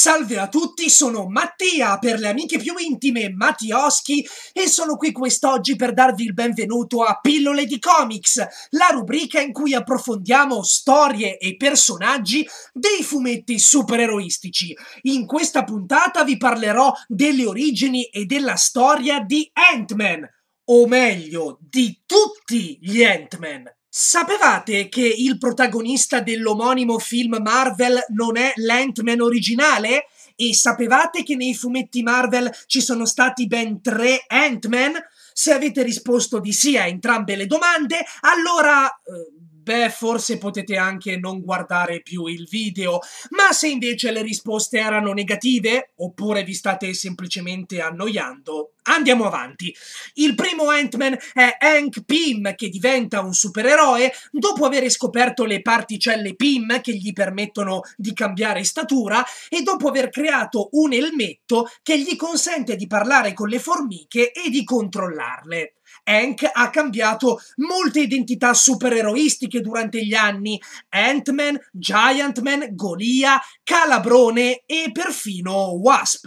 Salve a tutti, sono Mattia per le amiche più intime Mattioschi e sono qui quest'oggi per darvi il benvenuto a Pillole di Comics, la rubrica in cui approfondiamo storie e personaggi dei fumetti supereroistici. In questa puntata vi parlerò delle origini e della storia di Ant-Man, o meglio, di tutti gli Ant-Man. Sapevate che il protagonista dell'omonimo film Marvel non è l'Ant-Man originale? E sapevate che nei fumetti Marvel ci sono stati ben tre Ant-Man? Se avete risposto di sì a entrambe le domande, allora... Eh, beh, forse potete anche non guardare più il video, ma se invece le risposte erano negative, oppure vi state semplicemente annoiando, Andiamo avanti. Il primo Ant-Man è Hank Pym che diventa un supereroe dopo aver scoperto le particelle Pym che gli permettono di cambiare statura e dopo aver creato un elmetto che gli consente di parlare con le formiche e di controllarle. Hank ha cambiato molte identità supereroistiche durante gli anni: Ant-Man, Giant-Man, Golia, Calabrone e perfino Wasp.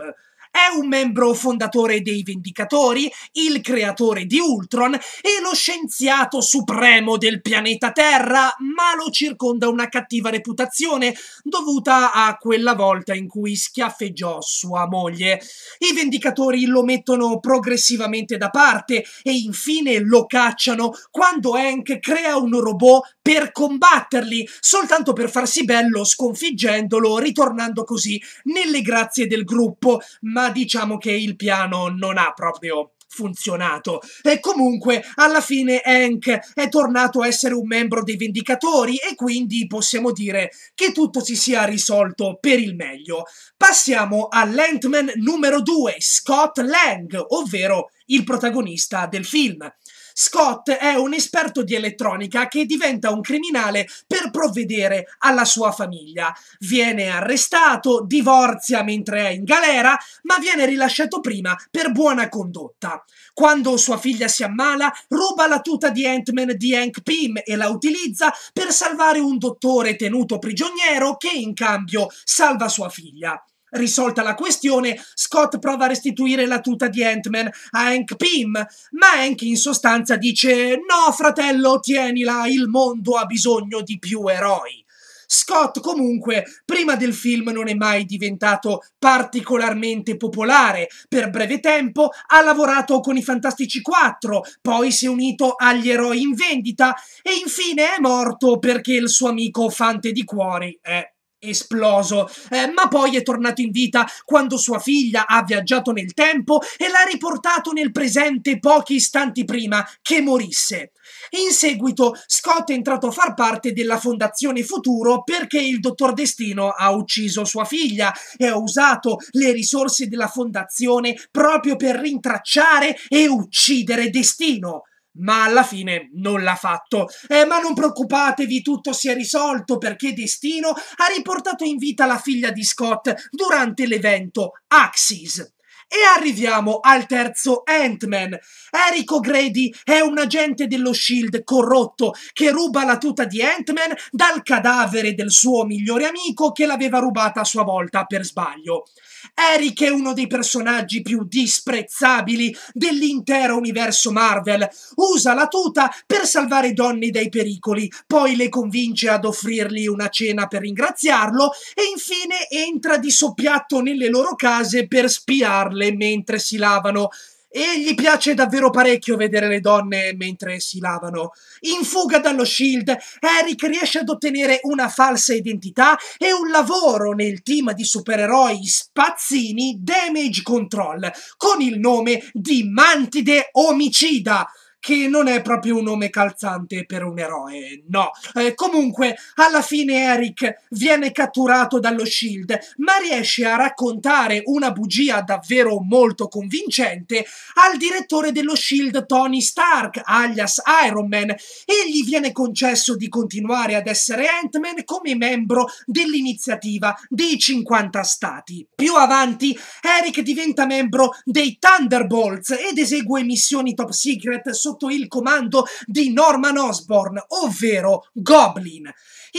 È un membro fondatore dei Vendicatori, il creatore di Ultron e lo scienziato supremo del pianeta Terra, ma lo circonda una cattiva reputazione dovuta a quella volta in cui schiaffeggiò sua moglie. I Vendicatori lo mettono progressivamente da parte e infine lo cacciano quando Hank crea un robot per combatterli, soltanto per farsi bello sconfiggendolo, ritornando così nelle grazie del gruppo, ma ma diciamo che il piano non ha proprio funzionato. E comunque, alla fine Hank è tornato a essere un membro dei Vendicatori e quindi possiamo dire che tutto si sia risolto per il meglio. Passiamo all'Antman numero 2, Scott Lang, ovvero il protagonista del film. Scott è un esperto di elettronica che diventa un criminale per provvedere alla sua famiglia. Viene arrestato, divorzia mentre è in galera, ma viene rilasciato prima per buona condotta. Quando sua figlia si ammala, ruba la tuta di Ant-Man di Hank Pym e la utilizza per salvare un dottore tenuto prigioniero che in cambio salva sua figlia. Risolta la questione, Scott prova a restituire la tuta di Ant-Man a Hank Pym, ma Hank in sostanza dice «No, fratello, tienila, il mondo ha bisogno di più eroi». Scott comunque prima del film non è mai diventato particolarmente popolare, per breve tempo ha lavorato con i Fantastici 4, poi si è unito agli eroi in vendita e infine è morto perché il suo amico Fante di Cuori è esploso, eh, ma poi è tornato in vita quando sua figlia ha viaggiato nel tempo e l'ha riportato nel presente pochi istanti prima che morisse. In seguito Scott è entrato a far parte della Fondazione Futuro perché il Dottor Destino ha ucciso sua figlia e ha usato le risorse della Fondazione proprio per rintracciare e uccidere Destino ma alla fine non l'ha fatto. Eh, ma non preoccupatevi, tutto si è risolto perché Destino ha riportato in vita la figlia di Scott durante l'evento Axis. E arriviamo al terzo Ant-Man. Erico Grady è un agente dello SHIELD corrotto che ruba la tuta di Ant-Man dal cadavere del suo migliore amico che l'aveva rubata a sua volta per sbaglio. Eric è uno dei personaggi più disprezzabili dell'intero universo Marvel. Usa la tuta per salvare Donny dai pericoli, poi le convince ad offrirgli una cena per ringraziarlo e infine entra di soppiatto nelle loro case per spiarle mentre si lavano e gli piace davvero parecchio vedere le donne mentre si lavano. In fuga dallo Shield, Eric riesce ad ottenere una falsa identità e un lavoro nel team di supereroi spazzini Damage Control con il nome di Mantide Omicida che non è proprio un nome calzante per un eroe, no. Eh, comunque, alla fine Eric viene catturato dallo Shield, ma riesce a raccontare una bugia davvero molto convincente al direttore dello Shield Tony Stark, alias Iron Man, e gli viene concesso di continuare ad essere Ant-Man come membro dell'iniziativa dei 50 stati. Più avanti, Eric diventa membro dei Thunderbolts ed esegue missioni top secret sotto sotto il comando di Norman Osborn, ovvero Goblin.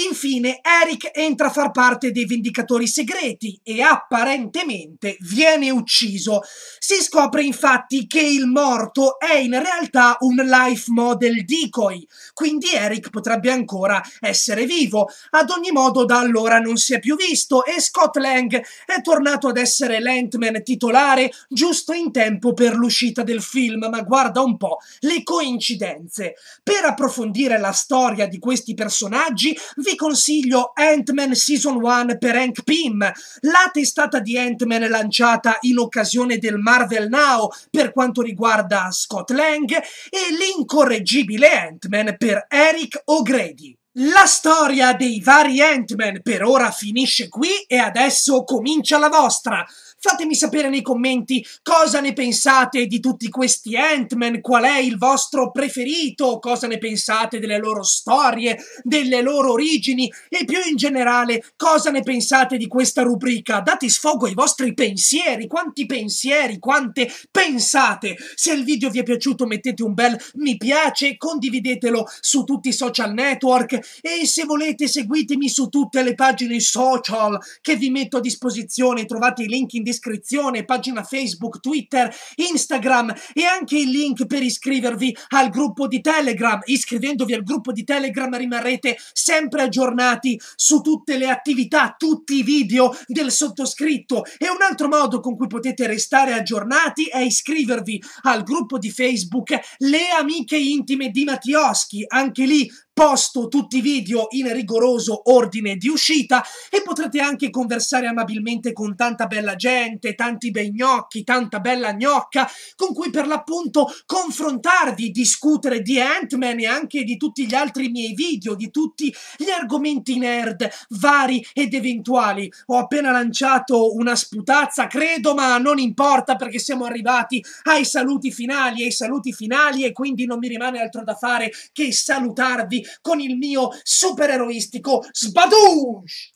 Infine, Eric entra a far parte dei Vendicatori Segreti e apparentemente viene ucciso. Si scopre infatti che il morto è in realtà un life model decoy, quindi Eric potrebbe ancora essere vivo. Ad ogni modo, da allora non si è più visto e Scott Lang è tornato ad essere l'Ant-Man titolare giusto in tempo per l'uscita del film, ma guarda un po', le coincidenze. Per approfondire la storia di questi personaggi, vi consiglio Ant-Man Season 1 per Hank Pym, la testata di Ant-Man lanciata in occasione del Marvel Now per quanto riguarda Scott Lang e l'incorreggibile Ant-Man per Eric O'Grady. La storia dei vari Ant-Man per ora finisce qui e adesso comincia la vostra. Fatemi sapere nei commenti cosa ne pensate di tutti questi Ant-Man, qual è il vostro preferito, cosa ne pensate delle loro storie, delle loro origini e più in generale cosa ne pensate di questa rubrica. Date sfogo ai vostri pensieri, quanti pensieri, quante pensate. Se il video vi è piaciuto mettete un bel mi piace, condividetelo su tutti i social network e se volete seguitemi su tutte le pagine social che vi metto a disposizione, trovate i link in descrizione descrizione, pagina Facebook, Twitter, Instagram e anche il link per iscrivervi al gruppo di Telegram. Iscrivendovi al gruppo di Telegram rimarrete sempre aggiornati su tutte le attività, tutti i video del sottoscritto. E un altro modo con cui potete restare aggiornati è iscrivervi al gruppo di Facebook Le Amiche Intime di Mattioschi. Anche lì posto tutti i video in rigoroso ordine di uscita e potrete anche conversare amabilmente con tanta bella gente, tanti bei gnocchi, tanta bella gnocca, con cui per l'appunto confrontarvi, discutere di Ant-Man e anche di tutti gli altri miei video, di tutti gli argomenti nerd vari ed eventuali. Ho appena lanciato una sputazza, credo, ma non importa perché siamo arrivati ai saluti finali, ai saluti finali e quindi non mi rimane altro da fare che salutarvi con il mio supereroistico sbadouche!